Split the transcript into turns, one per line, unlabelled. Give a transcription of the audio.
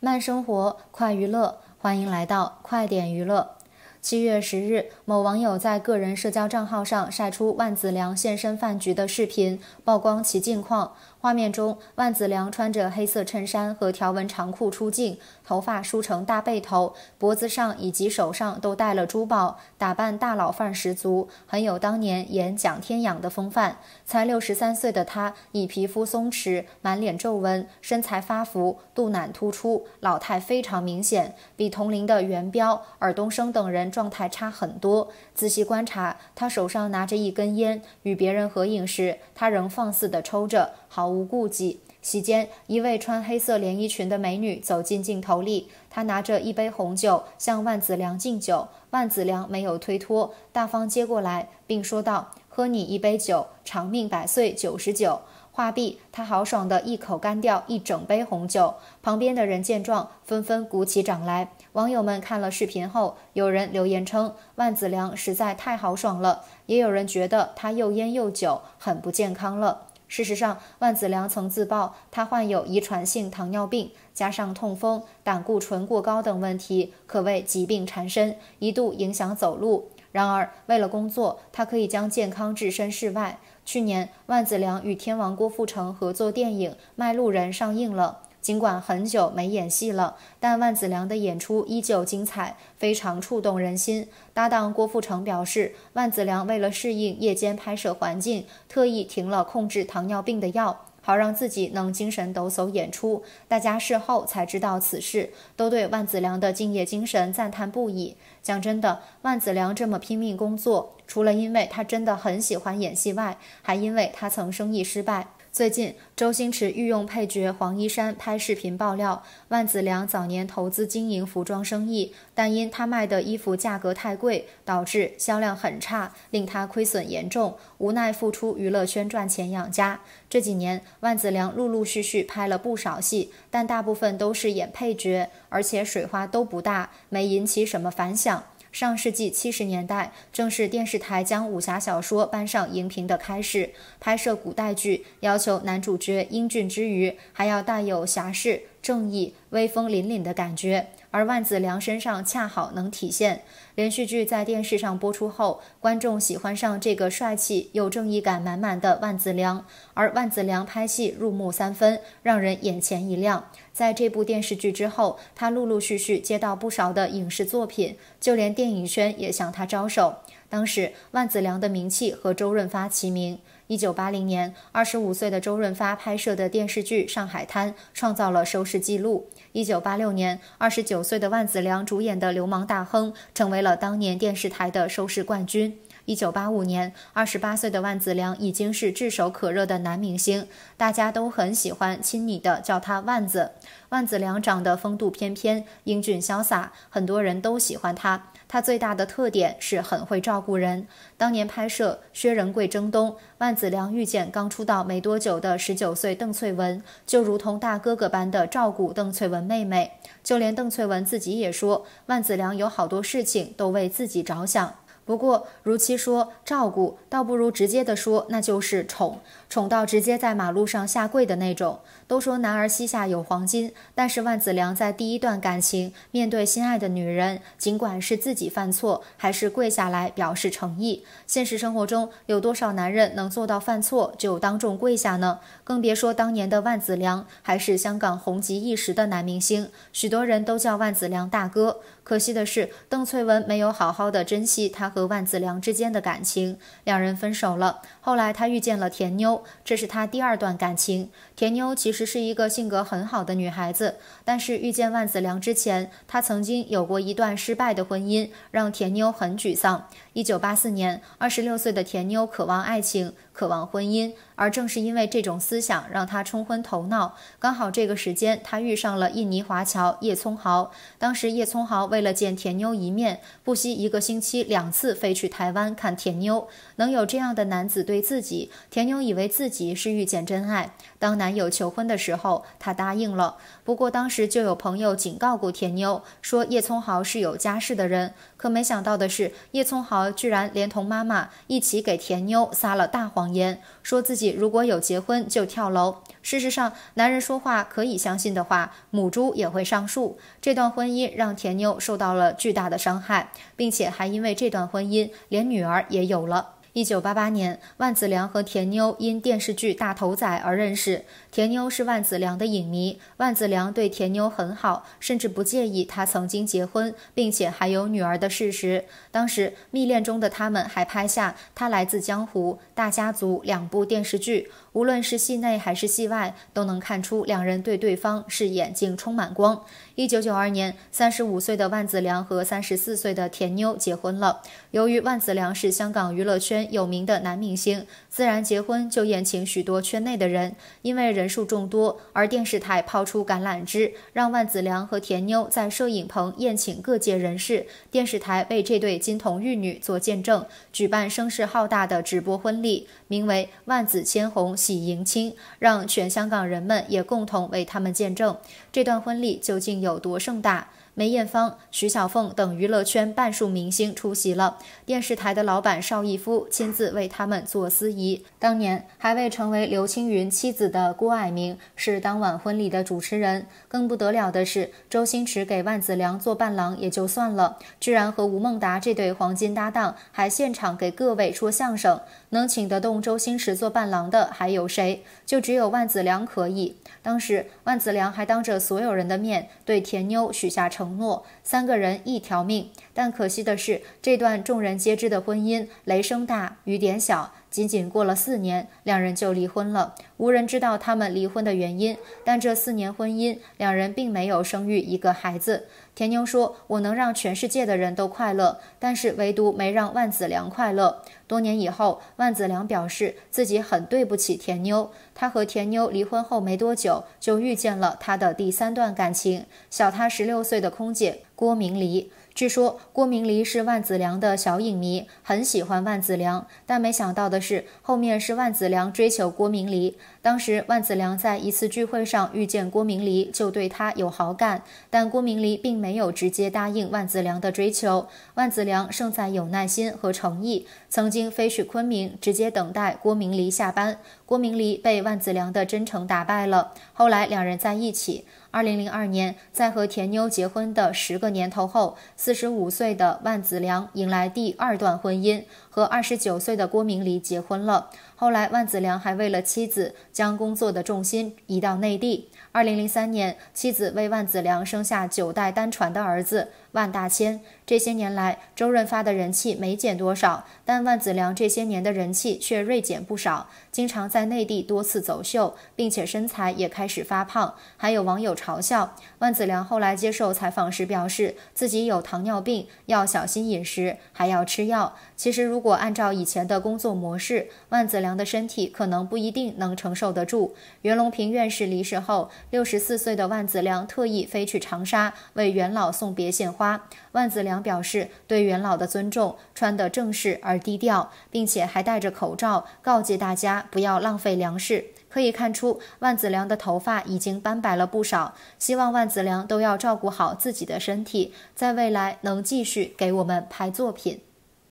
慢生活，快娱乐，欢迎来到快点娱乐。七月十日，某网友在个人社交账号上晒出万梓良现身饭局的视频，曝光其近况。画面中，万梓良穿着黑色衬衫和条纹长裤出镜，头发梳成大背头，脖子上以及手上都戴了珠宝，打扮大佬范十足，很有当年演蒋天养的风范。才六十三岁的他，以皮肤松弛，满脸皱纹，身材发福，肚腩突出，老态非常明显，比同龄的袁彪、尔冬升等人。状态差很多。仔细观察，他手上拿着一根烟，与别人合影时，他仍放肆地抽着，毫无顾忌。席间，一位穿黑色连衣裙的美女走进镜头里，她拿着一杯红酒向万梓良敬酒，万梓良没有推脱，大方接过来，并说道：“喝你一杯酒，长命百岁九十九。”话毕，他豪爽的一口干掉一整杯红酒，旁边的人见状纷纷鼓起掌来。网友们看了视频后，有人留言称万子良实在太豪爽了，也有人觉得他又烟又酒，很不健康了。事实上，万子良曾自曝他患有遗传性糖尿病，加上痛风、胆固醇过高等问题，可谓疾病缠身，一度影响走路。然而，为了工作，他可以将健康置身事外。去年，万梓良与天王郭富城合作电影《卖路人》上映了。尽管很久没演戏了，但万梓良的演出依旧精彩，非常触动人心。搭档郭富城表示，万梓良为了适应夜间拍摄环境，特意停了控制糖尿病的药。好让自己能精神抖擞演出，大家事后才知道此事，都对万子良的敬业精神赞叹不已。讲真的，万子良这么拼命工作，除了因为他真的很喜欢演戏外，还因为他曾生意失败。最近，周星驰御用配角黄一山拍视频爆料，万梓良早年投资经营服装生意，但因他卖的衣服价格太贵，导致销量很差，令他亏损严重，无奈复出娱乐圈赚钱养家。这几年，万梓良陆陆续续拍了不少戏，但大部分都是演配角，而且水花都不大，没引起什么反响。上世纪七十年代，正是电视台将武侠小说搬上荧屏的开始。拍摄古代剧，要求男主角英俊之余，还要带有侠士、正义、威风凛凛的感觉，而万梓良身上恰好能体现。连续剧在电视上播出后，观众喜欢上这个帅气又正义感满满的万梓良。而万梓良拍戏入木三分，让人眼前一亮。在这部电视剧之后，他陆陆续续接到不少的影视作品，就连电影圈也向他招手。当时，万梓良的名气和周润发齐名。一九八零年，二十五岁的周润发拍摄的电视剧《上海滩》创造了收视纪录。一九八六年，二十九岁的万梓良主演的《流氓大亨》成为。了当年电视台的收视冠军。一九八五年二十八岁的万梓良已经是炙手可热的男明星，大家都很喜欢亲昵的叫他万子。万梓良长得风度翩翩、英俊潇洒，很多人都喜欢他。他最大的特点是很会照顾人。当年拍摄《薛仁贵征东》，万梓良遇见刚出道没多久的十九岁邓萃雯，就如同大哥哥般的照顾邓萃雯妹妹，就连邓萃雯自己也说，万梓良有好多事情都为自己着想。不过，如期说照顾，倒不如直接的说，那就是宠，宠到直接在马路上下跪的那种。都说男儿膝下有黄金，但是万梓良在第一段感情，面对心爱的女人，尽管是自己犯错，还是跪下来表示诚意。现实生活中，有多少男人能做到犯错就当众跪下呢？更别说当年的万梓良，还是香港红极一时的男明星，许多人都叫万梓良大哥。可惜的是，邓萃雯没有好好的珍惜他。和万梓良之间的感情，两人分手了。后来他遇见了田妞，这是他第二段感情。田妞其实是一个性格很好的女孩子，但是遇见万梓良之前，她曾经有过一段失败的婚姻，让田妞很沮丧。一九八四年，二十六岁的田妞渴望爱情。渴望婚姻，而正是因为这种思想，让他冲昏头脑。刚好这个时间，他遇上了印尼华侨叶聪豪。当时，叶聪豪为了见甜妞一面，不惜一个星期两次飞去台湾看甜妞。能有这样的男子对自己，甜妞以为自己是遇见真爱。当男友求婚的时候，她答应了。不过当时就有朋友警告过甜妞，说叶聪豪是有家室的人。可没想到的是，叶聪豪居然连同妈妈一起给甜妞撒了大谎。谎言说自己如果有结婚就跳楼。事实上，男人说话可以相信的话，母猪也会上树。这段婚姻让甜妞受到了巨大的伤害，并且还因为这段婚姻连女儿也有了。一九八八年，万梓良和田妞因电视剧《大头仔》而认识。田妞是万梓良的影迷，万梓良对田妞很好，甚至不介意她曾经结婚并且还有女儿的事实。当时，密恋中的他们还拍下《他来自江湖》《大家族》两部电视剧。无论是戏内还是戏外，都能看出两人对对方是眼睛充满光。一九九二年，三十五岁的万梓良和三十四岁的田妞结婚了。由于万梓良是香港娱乐圈，有名的男明星，自然结婚就宴请许多圈内的人，因为人数众多，而电视台抛出橄榄枝，让万梓良和田妞在摄影棚宴请各界人士，电视台为这对金童玉女做见证，举办声势浩大的直播婚礼，名为“万紫千红喜迎亲”，让全香港人们也共同为他们见证。这段婚礼究竟有多盛大？梅艳芳、徐小凤等娱乐圈半数明星出席了。电视台的老板邵逸夫亲自为他们做司仪。当年还未成为刘青云妻子的郭蔼明是当晚婚礼的主持人。更不得了的是，周星驰给万梓良做伴郎也就算了，居然和吴孟达这对黄金搭档还现场给各位说相声。能请得动周星驰做伴郎的还有谁？就只有万梓良可以。当时万梓良还当着所有人的面对甜妞许下承。承诺三个人一条命，但可惜的是，这段众人皆知的婚姻，雷声大雨点小。仅仅过了四年，两人就离婚了。无人知道他们离婚的原因，但这四年婚姻，两人并没有生育一个孩子。田妞说：“我能让全世界的人都快乐，但是唯独没让万子良快乐。”多年以后，万子良表示自己很对不起田妞。他和田妞离婚后没多久，就遇见了他的第三段感情——小他十六岁的空姐郭明离。据说郭明离是万梓良的小影迷，很喜欢万梓良。但没想到的是，后面是万梓良追求郭明离。当时万梓良在一次聚会上遇见郭明离，就对他有好感。但郭明离并没有直接答应万梓良的追求。万梓良胜在有耐心和诚意，曾经飞去昆明，直接等待郭明离下班。郭明离被万梓良的真诚打败了，后来两人在一起。二零零二年，在和田妞结婚的十个年头后，四十五岁的万梓良迎来第二段婚姻，和二十九岁的郭明黎结婚了。后来，万梓良还为了妻子将工作的重心移到内地。二零零三年，妻子为万梓良生下九代单传的儿子万大千。这些年来，周润发的人气没减多少，但万梓良这些年的人气却锐减不少。经常在内地多次走秀，并且身材也开始发胖。还有网友嘲笑万子良。后来接受采访时表示，自己有糖尿病，要小心饮食，还要吃药。其实，如果按照以前的工作模式，万子良。的身体可能不一定能承受得住。袁隆平院士离世后，六十四岁的万子良特意飞去长沙为袁老送别献花。万子良表示对袁老的尊重，穿得正式而低调，并且还戴着口罩，告诫大家不要浪费粮食。可以看出，万子良的头发已经斑白了不少。希望万子良都要照顾好自己的身体，在未来能继续给我们拍作品。